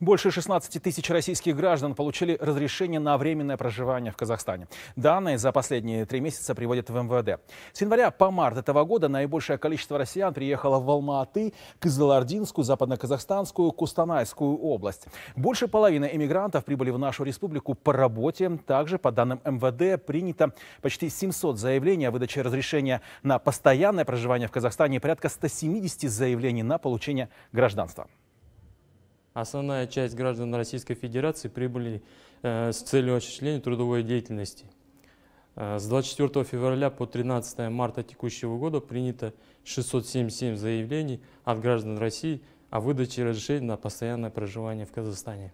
Больше 16 тысяч российских граждан получили разрешение на временное проживание в Казахстане. Данные за последние три месяца приводят в МВД. С января по март этого года наибольшее количество россиян приехало в Алма-Аты, Кызылординскую, Западно-Казахстанскую, Кустанайскую область. Больше половины эмигрантов прибыли в нашу республику по работе. Также, по данным МВД, принято почти 700 заявлений о выдаче разрешения на постоянное проживание в Казахстане и порядка 170 заявлений на получение гражданства. Основная часть граждан Российской Федерации прибыли э, с целью осуществления трудовой деятельности. Э, с 24 февраля по 13 марта текущего года принято 677 заявлений от граждан России о выдаче разрешений на постоянное проживание в Казахстане.